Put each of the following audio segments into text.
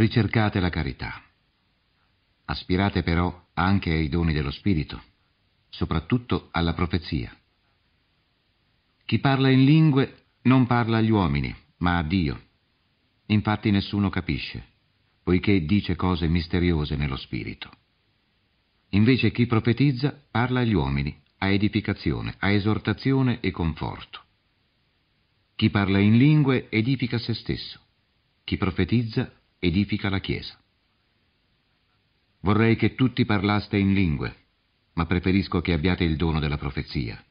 ricercate la carità. Aspirate però anche ai doni dello Spirito, soprattutto alla profezia. Chi parla in lingue non parla agli uomini, ma a Dio. Infatti nessuno capisce, poiché dice cose misteriose nello Spirito. Invece chi profetizza parla agli uomini, a edificazione, a esortazione e conforto. Chi parla in lingue edifica se stesso, chi profetizza edifica la Chiesa. Vorrei che tutti parlaste in lingue, ma preferisco che abbiate il dono della profezia,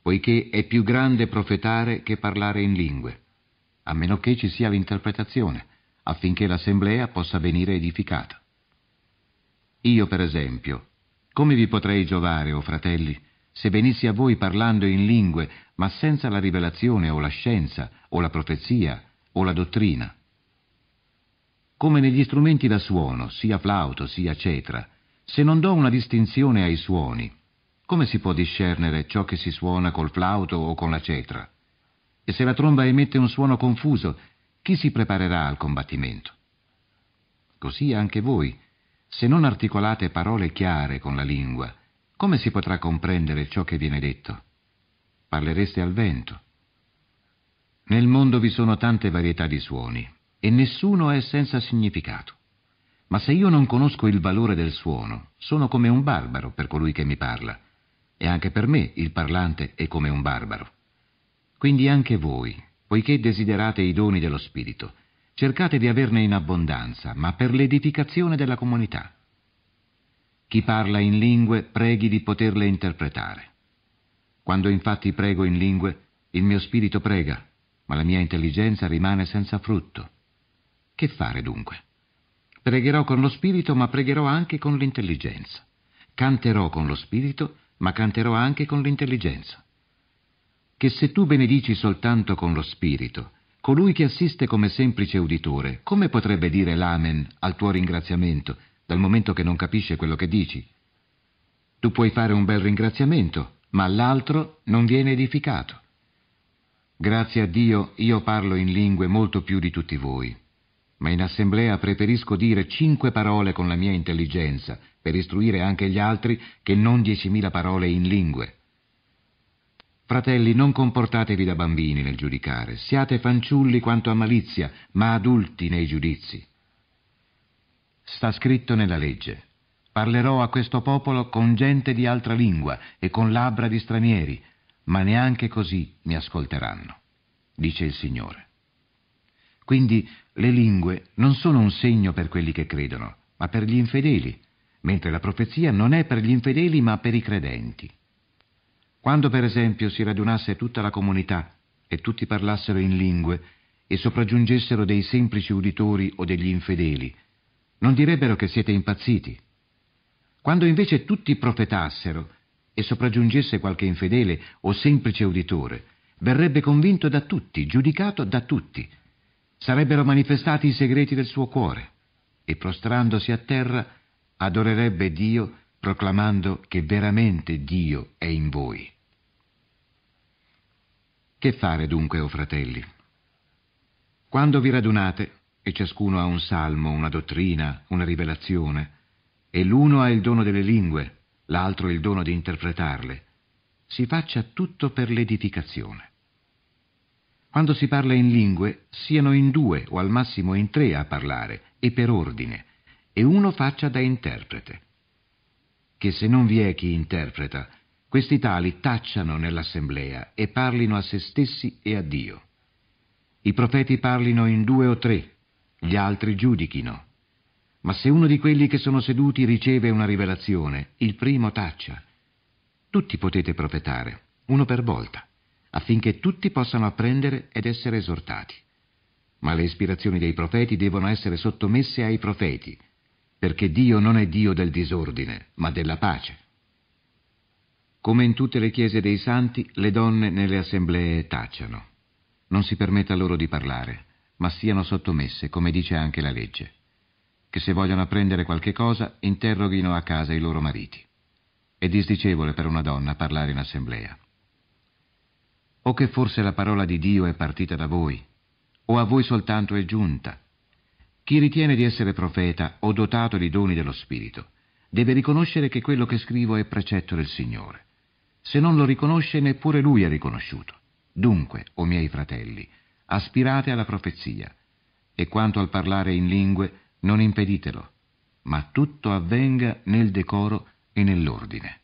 poiché è più grande profetare che parlare in lingue, a meno che ci sia l'interpretazione, affinché l'assemblea possa venire edificata. Io, per esempio, come vi potrei giovare, o oh fratelli, se venissi a voi parlando in lingue, ma senza la rivelazione o la scienza o la profezia o la dottrina? come negli strumenti da suono, sia flauto sia cetra, se non do una distinzione ai suoni, come si può discernere ciò che si suona col flauto o con la cetra? E se la tromba emette un suono confuso, chi si preparerà al combattimento? Così anche voi, se non articolate parole chiare con la lingua, come si potrà comprendere ciò che viene detto? Parlereste al vento. Nel mondo vi sono tante varietà di suoni, e nessuno è senza significato. Ma se io non conosco il valore del suono, sono come un barbaro per colui che mi parla, e anche per me il parlante è come un barbaro. Quindi anche voi, poiché desiderate i doni dello Spirito, cercate di averne in abbondanza, ma per l'edificazione della comunità. Chi parla in lingue preghi di poterle interpretare. Quando infatti prego in lingue, il mio spirito prega, ma la mia intelligenza rimane senza frutto. Che fare dunque? Pregherò con lo spirito, ma pregherò anche con l'intelligenza. Canterò con lo spirito, ma canterò anche con l'intelligenza. Che se tu benedici soltanto con lo spirito, colui che assiste come semplice uditore, come potrebbe dire l'amen al tuo ringraziamento, dal momento che non capisce quello che dici? Tu puoi fare un bel ringraziamento, ma l'altro non viene edificato. Grazie a Dio io parlo in lingue molto più di tutti voi ma in assemblea preferisco dire cinque parole con la mia intelligenza, per istruire anche gli altri, che non diecimila parole in lingue. Fratelli, non comportatevi da bambini nel giudicare, siate fanciulli quanto a malizia, ma adulti nei giudizi. Sta scritto nella legge. Parlerò a questo popolo con gente di altra lingua e con labbra di stranieri, ma neanche così mi ascolteranno, dice il Signore. Quindi le lingue non sono un segno per quelli che credono, ma per gli infedeli, mentre la profezia non è per gli infedeli ma per i credenti. Quando per esempio si radunasse tutta la comunità e tutti parlassero in lingue e sopraggiungessero dei semplici uditori o degli infedeli, non direbbero che siete impazziti. Quando invece tutti profetassero e sopraggiungesse qualche infedele o semplice uditore, verrebbe convinto da tutti, giudicato da tutti, sarebbero manifestati i segreti del suo cuore e prostrandosi a terra adorerebbe Dio proclamando che veramente Dio è in voi. Che fare dunque, o oh fratelli? Quando vi radunate, e ciascuno ha un salmo, una dottrina, una rivelazione, e l'uno ha il dono delle lingue, l'altro il dono di interpretarle, si faccia tutto per l'edificazione. Quando si parla in lingue, siano in due o al massimo in tre a parlare, e per ordine, e uno faccia da interprete. Che se non vi è chi interpreta, questi tali tacciano nell'assemblea e parlino a se stessi e a Dio. I profeti parlino in due o tre, gli altri giudichino. Ma se uno di quelli che sono seduti riceve una rivelazione, il primo taccia. Tutti potete profetare, uno per volta affinché tutti possano apprendere ed essere esortati. Ma le ispirazioni dei profeti devono essere sottomesse ai profeti, perché Dio non è Dio del disordine, ma della pace. Come in tutte le chiese dei santi, le donne nelle assemblee tacciano. Non si permetta loro di parlare, ma siano sottomesse, come dice anche la legge. Che se vogliono apprendere qualche cosa, interroghino a casa i loro mariti. È disdicevole per una donna parlare in assemblea. O che forse la parola di Dio è partita da voi? O a voi soltanto è giunta? Chi ritiene di essere profeta o dotato di doni dello Spirito deve riconoscere che quello che scrivo è precetto del Signore. Se non lo riconosce, neppure lui è riconosciuto. Dunque, o miei fratelli, aspirate alla profezia. E quanto al parlare in lingue, non impeditelo, ma tutto avvenga nel decoro e nell'ordine.